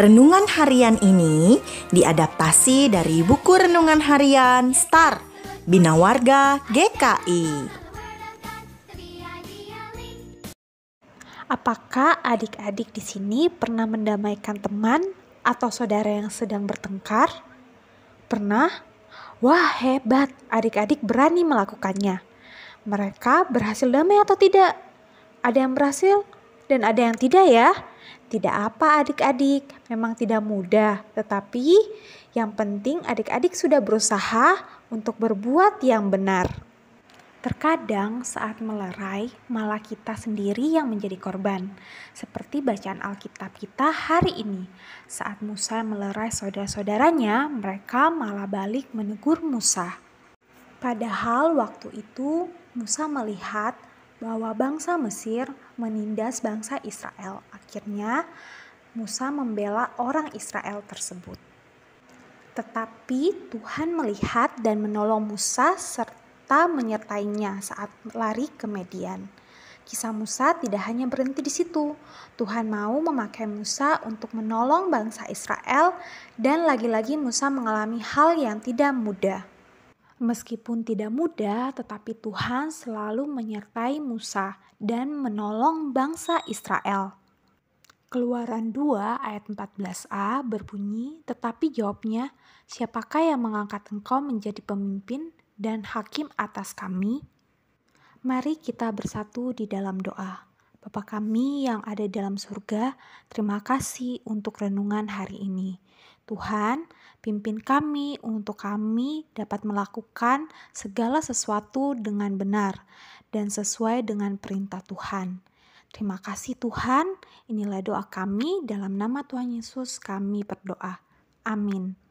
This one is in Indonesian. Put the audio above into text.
Renungan harian ini diadaptasi dari buku renungan harian Star Bina Warga GKI. Apakah adik-adik di sini pernah mendamaikan teman atau saudara yang sedang bertengkar? Pernah? Wah hebat, adik-adik berani melakukannya. Mereka berhasil damai atau tidak? Ada yang berhasil dan ada yang tidak ya. Tidak apa adik-adik, memang tidak mudah. Tetapi yang penting adik-adik sudah berusaha untuk berbuat yang benar. Terkadang saat melerai, malah kita sendiri yang menjadi korban. Seperti bacaan Alkitab kita hari ini. Saat Musa melerai saudara-saudaranya, mereka malah balik menegur Musa. Padahal waktu itu Musa melihat bahwa bangsa Mesir menindas bangsa Israel. Akhirnya Musa membela orang Israel tersebut. Tetapi Tuhan melihat dan menolong Musa serta serta menyertainya saat lari ke Median. Kisah Musa tidak hanya berhenti di situ. Tuhan mau memakai Musa untuk menolong bangsa Israel dan lagi-lagi Musa mengalami hal yang tidak mudah. Meskipun tidak mudah, tetapi Tuhan selalu menyertai Musa dan menolong bangsa Israel. Keluaran 2 ayat 14a berbunyi, tetapi jawabnya, siapakah yang mengangkat engkau menjadi pemimpin dan hakim atas kami, mari kita bersatu di dalam doa. Bapa kami yang ada dalam surga, terima kasih untuk renungan hari ini. Tuhan, pimpin kami untuk kami dapat melakukan segala sesuatu dengan benar dan sesuai dengan perintah Tuhan. Terima kasih Tuhan, inilah doa kami dalam nama Tuhan Yesus kami berdoa. Amin.